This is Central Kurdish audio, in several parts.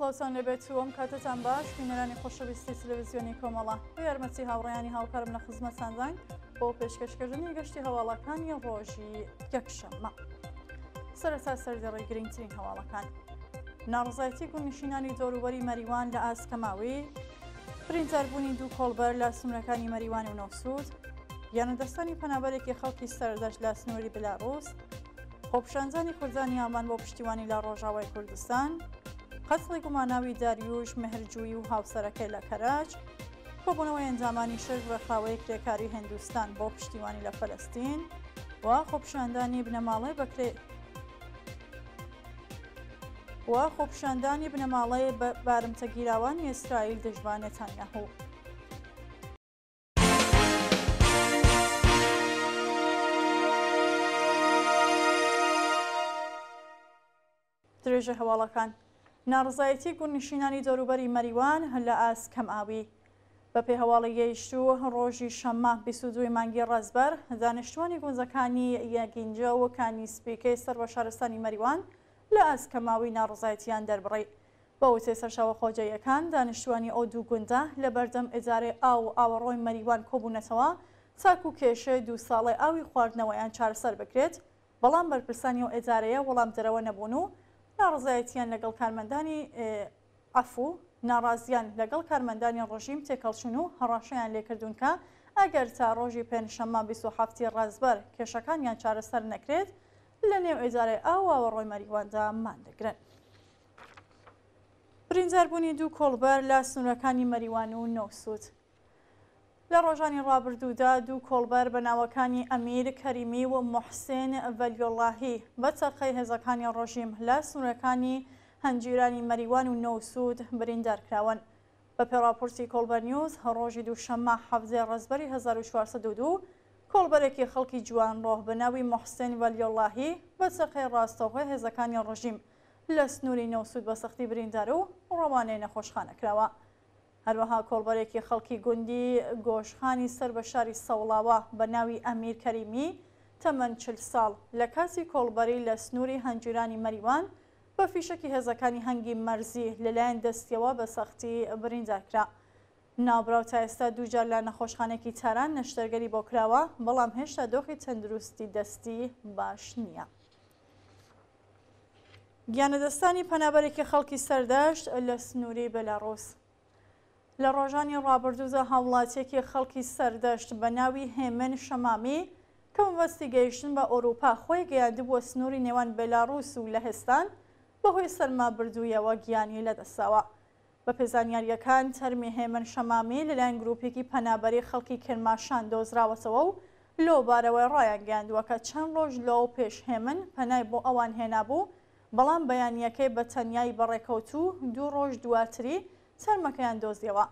سلاوتان لەبێت وەم کاتتان باش بینەرانی خۆشەویستی تللویزیۆنی کۆمەڵە بۆ یارمەتی هاوڕیانی هاوکارم لە خزمەت ساندان بۆ پێشکەشکردنی گەشتی هەواڵەکانی ڕۆژی یەکشەمە. سەرەتا سەردەڕی گرنگترین هەواڵەکان. ناڕزایەتی گونشینانی دۆروبەری مەریوان لە ئاسکەماوی، پرینتەربوونی دوو کۆڵبەر لە سمرەکانی مەریوان و نەوسود، یانەدەستانی پەنابەرێکی خەڵکی سەردەشت لە سنووری بلاڕۆست، خۆپشانزانی کوردانی ئامان بۆ پشتیوانی لە ڕۆژاوای کوردستان، قەسڵی گوماناوی داریوش مهرجویی و هاوسەرەکەی لە کەراج کۆبوونەوەی ئەنجامانی شش ڕێکخاوەی کرێکاری هندوستان بۆ پشتیوانی لە فەلستین و خۆپشاندانی بنەماڵی بەکرێ و خۆپشاندانی بنەماڵەیە بارمتە گیراوانی ئیسرائیل دەژبانێتان یاهوو. درێژە هەواڵەکان ناڕزایەتی گوندنشینانی دەوروبەری مەریوان لە ئاس کەم ئاوی بە پێی هەواڵی گەیشتوو ڕۆژی شەممە بیسودوی مانگی ڕزبەر دانیشتوانی گونجەکانی یەگینجە و کانی سپیکەی سەر بە شارستانی مەریوان لە ئاسکەماوی ناڕزایەتیان دەربڕی بە وتێ سەرشاوە خۆجەیەکان دانیشتوانی ئەو دوو گوندە لە بەردەم ئێجارێ ئاو ئاوەڕۆی مەریوان کۆبوونەتەوە چاک و کێشە دوو ساڵی ئاوی خواردنەوەیان چارەسەر بکرێت بەڵام بەرپرسانی و ئێجارەیە وەڵام دەرەوە نەبوون و ناڕزایەتیان لەگەڵ کارمەندانی ئەفو ناڕازیان لەگەڵ کارمەندانی ڕژیم تێکەڵچون و هەڕاشیان لێکردون کە ئەگەر تا ڕۆژی پێنجشەمە 27 ڕازبەر کێشەکانیان چارەسەر نەکرێت لە نێو ئێجارەی ئاواوە ڕۆی مەریواندا مادەگرن. برینجاربوونی دوو کۆڵبەر لە سنوورەکانی مەریوان و نەوسوت لە ڕۆژانی ڕابردوودا دوو کۆڵبەر بە ناوەکانی ئەمیر کەریمی و محسێن ڤەلیۆڵاهی بە چرخەی هێزەکانی ڕۆژیم لە سنوورەکانی هەنجیرانی مەریوان و نەوسود بریندارکراون. بە پێراپورسی کۆلبەر نیوز هەڕۆژی دووشەممە حەفزێ ڕزبەری 1942 کۆلبەرێکی خەڵکی جوان ڕۆح بەناوی محسێن وەلیۆڵاهی بە چرخەی ڕاستەوقی هێزەکانی ڕژیم لە سنووری نەوسود بە سەختی بریندار و ڕەوانەی نەخۆشخانەکراوە. هەروەها کۆڵبەرێکی خەڵکی گوندی گۆشخانی سەر بە شاری سەوڵاوە بە ناوی ئەمیر کەریمی تەمەەن چل ساڵ لە کاسی کۆڵبەری لە سنووری هەنجیرانی مەریوان بە فیشکی هێزەکانی هەنگی مەرزی لەلایەن دەستیەوە بە سەختی برینداکرا. ناوبراو تا ئێستا دووجار لە نەخۆشخانێکی تاران نەشتەرگەری بۆ کراوە بەڵام هێشتا دۆخی تەندروستی دەستی باش نییە. گیانەدەستانی پەنابەرێکی خەڵکی سەردەشت لە سنووری بەلاڕۆست. لە ڕۆژانی ڕابردوزە هاوڵاتیەکی خەڵکی سەردەشت بە ناوی هێمن شەمامی کەموەستی گەیشتن بە ئۆروپا خۆی گەیاندبووە سنووری نێوان بەلاڕوس و لە هێستان بەهۆی سەرمابردوویەوە گیانی لەدەساوە. بە پێزانیاریەکان تەرمی هێمن شەمامی لەلایەن گروپێکی پەنابەری خەڵکی کرماشان دۆزراوەتەوە و لۆبارەوەی ڕایان گەاندووە کە چەند ڕۆژ لەو پێش هێمن پەنای بۆ ئەوان هێنابوو بەڵام بەیانیەکەی بە تەنیای بەڕێکەوت و دوو ڕۆژ دواتری، چەرمەکەیان دۆزیەوە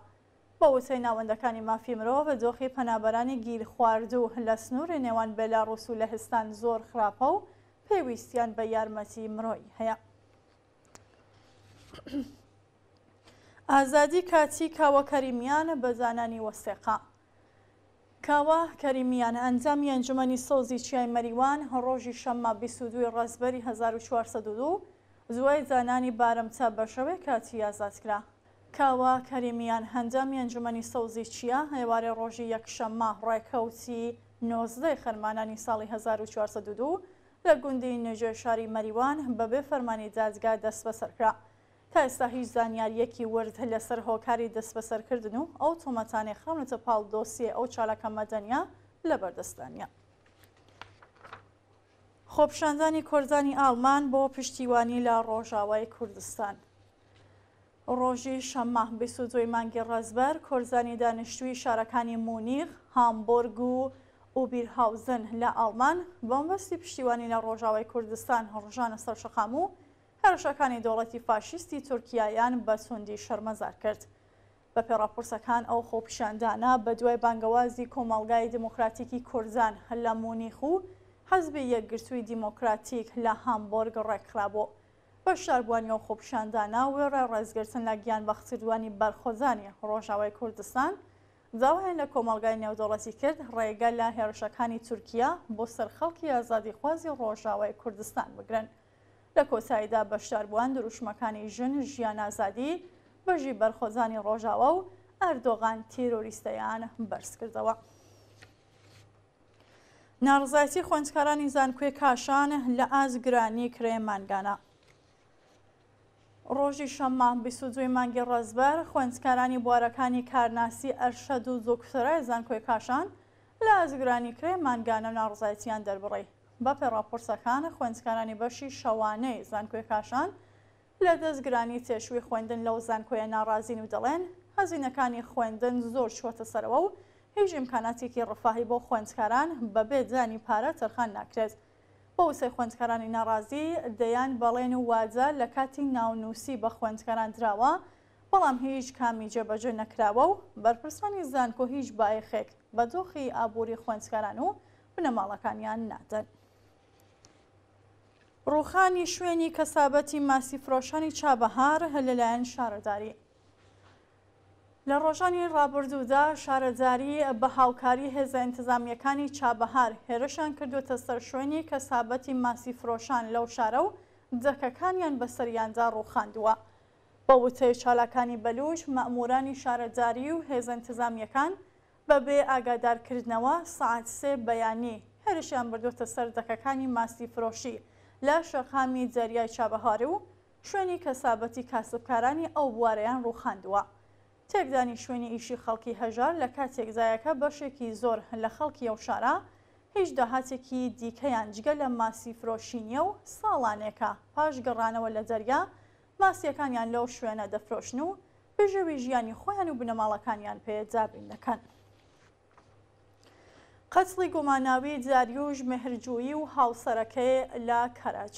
بە وچەی ناوەندەکانی مافی مرۆڤ بە دۆخی پەنابەرانی گیر خواردوو لە سنووری نێوان بەلاڕوس و لە هستان زۆر خراپە و پێویستیان بە یارمەتی مرۆی هەیە. ئازادی کاتی کاوەکەریمیانە بە زانانی وەسێقا. کاوە کەریمیان ئەنجامی ئەنجومی سۆزی چیای مەریوان هەڕۆژی شەمما 22 ڕزبەری 1942 زوای زانانی بارەمچە بەشەوەی کاتی ئازادکرا. کاوە کەریمیان هەندامی ئەنجومی سەوزی چیا هێوارە ڕۆژی یەکشەممە ڕێکەوتی نۆزدەی خەرمانانی ساڵی 1942 لە گوندی نوێژێ شاری مەریوان بەبێ فەرمانی دادگا دەست بەسەرکرا تا ئێستا هیچ زانیاریەکی ورد لەسەر هۆکاری دەست بەسەرکردن و ئەو تۆمەتانی خەونەتە پاڵ دۆسیە ئەو چالەکە مەدەنیا لە بەردەستانە. خۆپشاندانی کوردانی ئالمان بۆ پشتیوانی لە ڕۆژاوای کوردستان ڕۆژی شەمماه بسوودۆی مانگی ڕزبەر کۆرزانی دانیشتوی شارەکانی مونیغ هامبۆرگ و ئوبیرهاوزن لە ئاڵمان بۆمبەستی پشتیوانی لە ڕۆژاوای کوردستان هەڕژانە سەر شەقام و هەرشەکانی دەوڵەتی فاشیستی تورکیایان بە سوندی شەرمەزار کرد. بە پێڕاپرسەکان ئەو خۆپیشاندانە بە دوای بانگەوازی کۆمەلگای دموکراتیکی کورزان هەل لە مونیخ و حەزبی یەکگرتووی دیموکراتیک لە هامبۆرگ ڕێکرابوو. بە شاربوانی و خۆپشاندانە وێڕە ڕێزگرتن لە گیان بە خسیروانی بەرخۆزانی ڕۆژاوای کوردستان داوایان لە کۆمەلگای نێودەڵەتی کرد ڕێگە لە هێرشەکانی تورکیا بۆ سەرخەڵکی ئازادی خوازی ڕۆژاوای کوردستان بگرن لە کۆساییدا بە شاربوان دروشمەکانی ژن ژیان ئازادی بەژی بەرخۆزانی ڕۆژاوە و ئەردۆغان تیرۆریستەیان بەرز کردەوە. ناڕزایەتی خوێندکارانی زانکوێ کاشان لە ئازگرانی کرێمانگانە ڕۆژی شەممان بیسوجوی مانگی ڕزبەر خوێندکارانی بوارەکانی کارناسی ئەرشەد و زۆکسرای زانکۆی کاشان لە ئازگرانی کرێ مانگانە ناڕزایەتیان دەربڕی بە پێڕاپۆرسەکانە خوێندکارانی بەشی شەوانەی زانکۆی کاشان لە دەستگرانی تێشوی خوێندن لەو زانکۆیە ناڕازین و دەڵێن هەزینەکانی خوێندن زۆر شوەتە سەرەوە و هیچ ئیمکاناتێکی ڕفاهی بۆ خوێندکاران بەبێ جانی پارە تەرخان ناکرێت. بۆ وسەی خوێندکارانی ناڕازی دەیان بەڵێن و وازە لە کاتی ناونووسی بە خوێندکاران درراوە بەڵام هیچ کامی جێبەجێ نەکراوە و بەرپرسانی زانکۆ هیچ بایخێک بە دۆخی ئابووری خوێندکاران و بنەماڵەکانیان نادەن. ڕوخانی شوێنی کەسابەتی ماسیفرۆشانی چابەهار هە لەلایەن شارەداری لە ڕۆژانی ڕابردوودا شارەزاری بە هاوکاری هێزە ئینتزامیەکانی چابەهار هێرشان کردوتە سەر شوێنی کەسابەتی ماسی فرۆشان لەو شارە و جەکەکانیان بە سەریاندا ڕووخاندووە. بە وتەی چالاکانی بەلوش مەمورانی شارەزاری و هێزە ئینتزامیەکان بەبێ ئاگادارکردنەوە سعات سێ بەیانی هەرشیان بردوتە سەر دەکەکانی ماسی فرۆشی لە شەخامی جەریای چابەهار و شوێنی کەسابەتی کاسبکارانی ئەو بوارەیان ڕووخاندووە. تێکدانی شوێنی ئیشی خەڵکی هەژار لە کاتێکزایەکە بەشێکی زۆر لە خەڵکی ئەو شارە هیچ داهاتێکی دیکەیان جگە لە ماسی فرۆشینیە و ساڵانێکە پاش گەڕانەوە لە دەریا ماسیەکانیان لەو شوێنە دەفرۆشن و بژەوی ژیانی خۆیان و بنەماڵەکانیان پێ جابین دەکەن. قەتڵی گوماناوی جاریوژ مهرجویی و هاوسەرەکەی لا کەرەج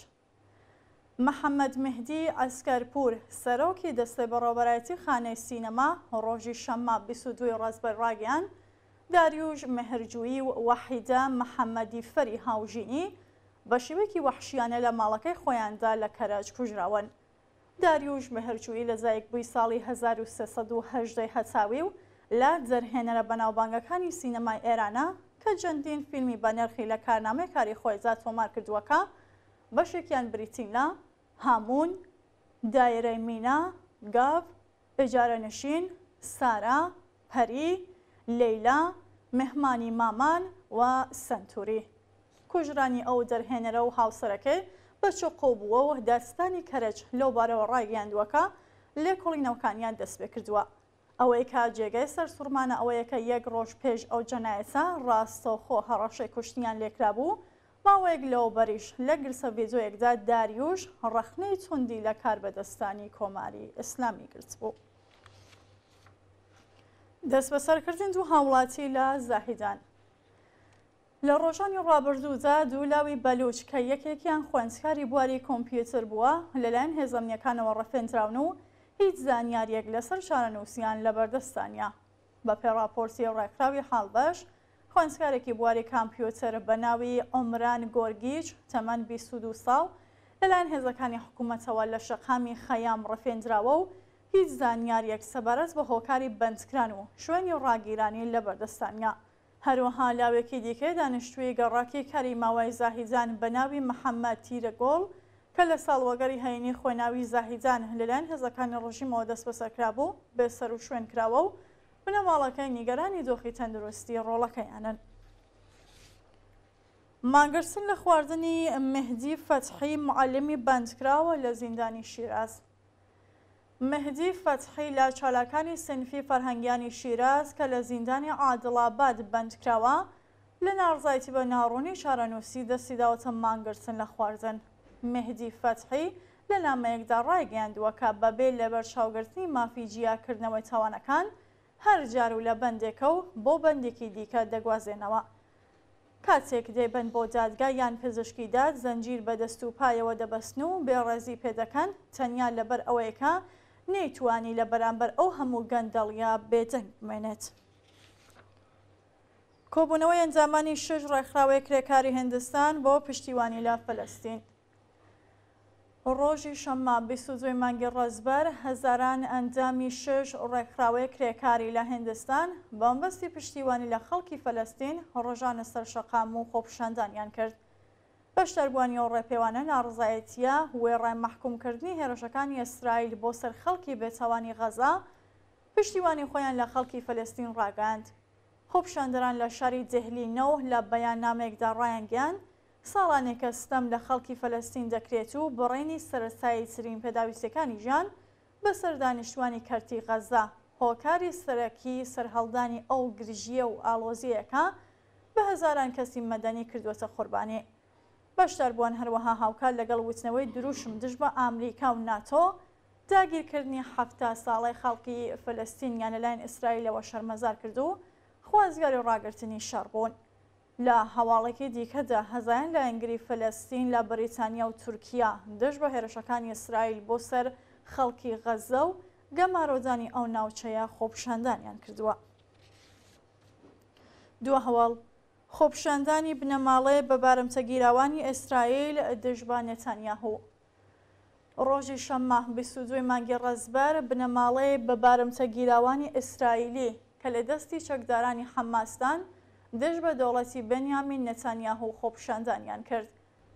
محەممەد مهدی ئەسکەرپور سەرۆکی دەستێ بەڕۆبەتی خانەی سینەما ڕۆژی شەمما 22 ڕازبەرڕاگەیان داریوژ مهرجویی و وەحیدە محەممەدی فەری هاوژینی بە شێوێکی وەحشیانە لە ماڵەکەی خۆیاندا لە کەراج کوژراون. داریوژ مهرجویی لە زایک بووی ساڵی 1970 هەساوی و لە جەرهێنەرە بەناوبانگەکانی سینەمای ئێرانە کە جەندین فیلمی بەنرخی لە کارنامەی کاری خۆیزات تۆمار کردووەکە بەشێکیان بریتینە هامون دایرەی مینا گاو ئەجارەنشین سارا هەری لەیلا مهمانی مامان و سنتوری کوژرانی ئەو دەرهێنەرە و هاوسەرەکەی بەچۆ قۆبووە و دەستانی کەرج لەو بارەوە ڕایگەاندوەکە لێ کۆڵینەوەکانیان دەست پێ کردووە ئەوەی کا جێگەی سەر سوورمانە ئەوەیەکە یەک ڕۆژ پێش ئەو جەنایەسە ڕاستەوخۆ هەڕەشەی کوشتیان لێکرابوو ماوەیەک لەوبەریش لە گرسە ڤیددیۆیەکدا داریوش ڕەخنەی توندی لە کاربەدەستانی کۆماری ئیسلامی گرت بوو. دەست بەسەرکردن دوو هاوڵاتی لە زاهیدان. لە ڕۆژانی ڕابردوودا دوولاوی بەلوچ کە یەکێکیان خوێندکاری بواری کۆمپیوتر بووە لەلایەن هێزەمنیەکانەوە ڕەفێنراون و هیچ زانیاریەک لەسەر شارە نووسیان لە بەردەستانیا بە پێراپۆرسی ڕێکراوی حاڵبەش، خوێنسکارێکی بواری کامپیوتەر بە ناوی ئۆمران گۆرگیچ تەمەەن 22 ساڵ لەلایەن هێزەکانی حکوومەتەوە لە شەقامی خەام ڕفێنراوە و هیچ زانیاریەک سەبارەت بە هۆکاری بندکران و شوێنی و ڕاگیرانی لە بەردەستانیا هەروەها لاوێکی دیکە دانیشتوی گەڕاکی کاری ماوای زاهیزان بە ناوی محەممەد تیرەگۆڵ کە لە ساڵوەگەری هەینی خۆناوی زاهیزان لەلایەن هێزەکانی ڕژیمەوە دەست بەسەرکرابوو بێسەر و شوێن کراوە و بنەماڵەکەی نیگەرانی دۆخی تەندروستی ڕۆڵەکەیانن. مانگەرسن لە خواردنی مهدی فەتحی معلمی بندکراوە لە زیندانی شیراز. مهدی فەتحی لە چالاکانی سنفی فەرهەنگیانی شیراز کە لە زیندانی عادڵاباد بندکراوە لە نارزایتی بە ناڕوونی چارەنووسی دەستیداوەتە مانگرسن لە خواردن. مهدی فەتحی لە نامەیەکدا ڕایگەاندووە کە بەبێ لەبەر چاوگرتنی مافی جیاکردنەوەی تاوانەکان، هەر جار و لە بەندێکە و بۆ بەندێکی دیکە دەگوازێنەوە. کاتێک دێبن بۆ دادگا یان پزیشکی داد زەنجیر بەدەست و پایەوە دەبەستن و بێڕێزی پێدەکەن تەنیا لەبەر ئەوەیەکە نەیتوانی لە بەرامبەر ئەو هەموو گەندەڵیا بێدەنگ بمێنێت. کۆبوونەوەی ئەنجامانی شش ڕێکخراوەی کرێکاری هندستان بۆ پشتیوانی لا فەلستین. ڕۆژی شەمما 22 مانگی ڕزبەر هەزاران ئەنجامی شش ڕێکخراوەیە کرێکاری لە هندستان بامبەستی پشتیوانی لە خەڵکی فەلستین ڕۆژانە سەر شەقام و خۆپشاندانیان کرد. بەشتەربوانی و ڕێپێوانە ناڕزایەتە وێڕای مححکومکردنی هێرشەکانی ئیسرائیل بۆ سەر خەڵکی بێتەوانی غەزا پشتیوانی خۆیان لە خەڵکی فەلستین ڕاگەاند. خۆپشاندەران لە شاری جهلی نەوە لە بەیان نامێکدا ڕایەنگیان، ساڵانێکە ستەم لە خەڵکی فەلەستین دەکرێت و بڕێنی سەرسایی سرین پێداویستەکانی ژیان بەسەر دانیشتوانی کەرتی غەزدا هۆکاری سەرەکی سەرهەڵدانی ئەو گرژیە و ئالۆزیەکە بە هەزاران کەسی مەدەنی کردوەتە قوربانی بەشدار بوون هەروەها هاوکار لەگەڵ وتنەوەی دروشم دژ بە ئامریکا و ناتۆ داگیرکردنی هەفتا ساڵی خەڵکی فلستین یان لەلایەن ئیسرائیلەوە شەرمەزار کردو خوازگاری ڕاگررتنی شەڕبوون. لە هەواڵێکی دیکەدا هەزایان لە ئەنگری فلەستین لە بەریتانیا و تورکیا دەش بە هێرشەکانی ئیسرائیل بۆ سەر خەڵکی غەزە و گەمارۆدانی ئەو ناوچەیە خۆپشاندانیان کردووە. دووە هەواڵ خۆپشاندانی بنەماڵێ بە بارمتە گیراوانی ئیسرائیل دژبانێتانیاهۆ. ڕۆژی شەممە 22 مانگی ڕزبەر بنەماڵێ بە بارمتە گیراوانی ئیسرائیلی کە لە دەستی چەکدارانی حەماستان، دژ بە دەوڵەتی بەنیامین نەتانیاهو و خۆپشاندانیان کرد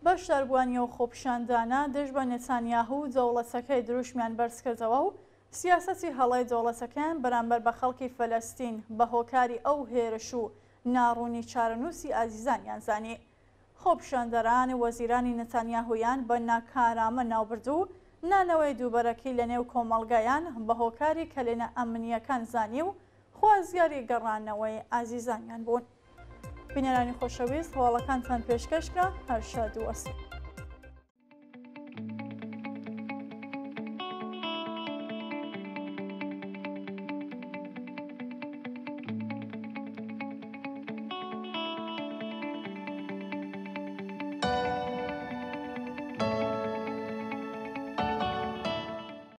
بە شەربوانیە و خۆپشاندانە دژ بە نەتانیاهو و دەوڵەتەکەی دروشمیان بەرزکردەوە و سیاسەتی هەڵی دەوڵەتەکەن بەرامبەر بە خەڵکی فەلەستین بە هۆکاری ئەو هێرش و ناڕوونی چارەنووسی ئازیزانیان زانی خۆپشاندەران وەزیرانی نەتانیاهویان بە ناکارامە ناوبردوو نانەوەی دووبەرەکی لە نێو کۆمەلگایان بە هۆکاری کەلێنە ئەمنیەکان زانی و خوازیاری گەڕانەوەی ئازیزانیان بوون. بینێرانی خۆشەویست هەواڵەکانتان پێشکەشکە هەر شاد و وەسم.